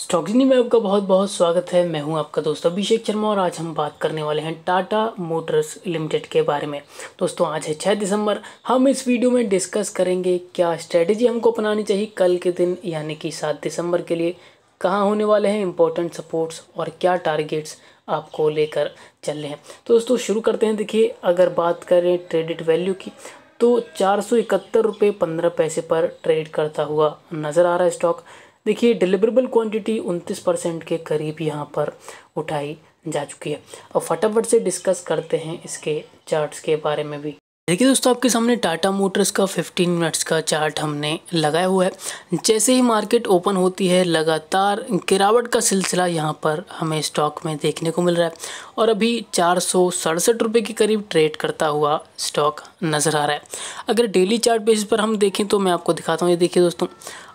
स्टॉकलिनी में आपका बहुत बहुत स्वागत है मैं हूं आपका दोस्त अभिषेक शर्मा और आज हम बात करने वाले हैं टाटा मोटर्स लिमिटेड के बारे में दोस्तों आज है छः दिसंबर हम इस वीडियो में डिस्कस करेंगे क्या स्ट्रेटजी हमको अपनानी चाहिए कल के दिन यानी कि सात दिसंबर के लिए कहाँ होने वाले हैं इंपॉर्टेंट सपोर्ट्स और क्या टारगेट्स आपको लेकर चल रहे हैं तो दोस्तों शुरू करते हैं देखिए अगर बात करें ट्रेडिट वैल्यू की तो चार सौ इकहत्तर रुपये पंद्रह पैसे पर ट्रेड करता हुआ नज़र आ रहा है स्टॉक देखिए डिलीवरेबल क्वांटिटी 29 परसेंट के करीब यहाँ पर उठाई जा चुकी है और फटाफट से डिस्कस करते हैं इसके चार्ट्स के बारे में भी देखिए दोस्तों आपके सामने टाटा मोटर्स का 15 मिनट्स का चार्ट हमने लगाया हुआ है जैसे ही मार्केट ओपन होती है लगातार गिरावट का सिलसिला यहाँ पर हमें स्टॉक में देखने को मिल रहा है और अभी चार सौ सड़सठ रुपये के करीब ट्रेड करता हुआ स्टॉक नज़र आ रहा है अगर डेली चार्ट बेसिस पर हम देखें तो मैं आपको दिखाता हूँ ये देखिए दोस्तों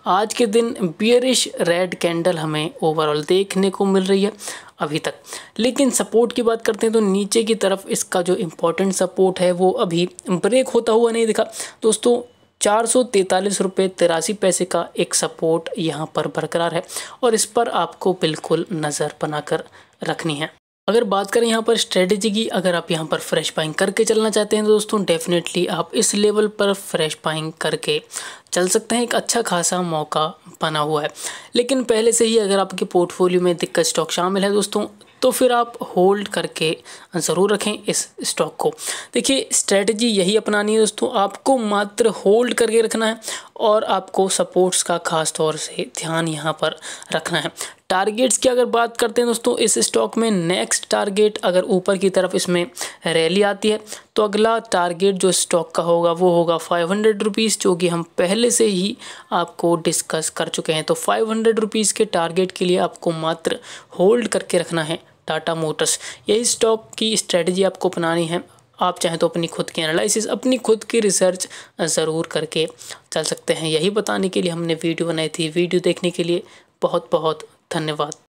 आज के दिन बियरिश रेड कैंडल हमें ओवरऑल देखने को मिल रही है अभी तक लेकिन सपोर्ट की बात करते हैं तो नीचे की तरफ इसका जो इम्पोर्टेंट सपोर्ट है वो अभी ब्रेक होता हुआ नहीं दिखा दोस्तों चार सौ तैंतालीस रुपये तिरासी पैसे का एक सपोर्ट यहाँ पर बरकरार है और इस पर आपको बिल्कुल नज़र बनाकर रखनी है अगर बात करें यहाँ पर स्ट्रेटेजी की अगर आप यहाँ पर फ्रेश बाइंग करके चलना चाहते हैं तो दोस्तों डेफिनेटली आप इस लेवल पर फ्रेश बाइंग करके चल सकते हैं एक अच्छा खासा मौका बना हुआ है लेकिन पहले से ही अगर आपके पोर्टफोलियो में दिक्कत स्टॉक शामिल है दोस्तों तो फिर आप होल्ड करके ज़रूर रखें इस स्टॉक को देखिए स्ट्रेटजी यही अपनानी है दोस्तों आपको मात्र होल्ड करके रखना है और आपको सपोर्ट्स का खास तौर से ध्यान यहाँ पर रखना है टारगेट्स की अगर बात करते हैं दोस्तों इस स्टॉक में नेक्स्ट टारगेट अगर ऊपर की तरफ इसमें रैली आती है तो अगला टारगेट जो स्टॉक का होगा वो होगा फाइव हंड्रेड रुपीज़ जो कि हम पहले से ही आपको डिस्कस कर चुके हैं तो फाइव हंड्रेड रुपीज़ के टारगेट के लिए आपको मात्र होल्ड करके रखना है टाटा मोटर्स यही स्टॉक की स्ट्रेटजी आपको अपनानी है आप चाहें तो अपनी खुद की एनालिसिस अपनी खुद की रिसर्च ज़रूर करके चल सकते हैं यही बताने के लिए हमने वीडियो बनाई थी वीडियो देखने के लिए बहुत बहुत धन्यवाद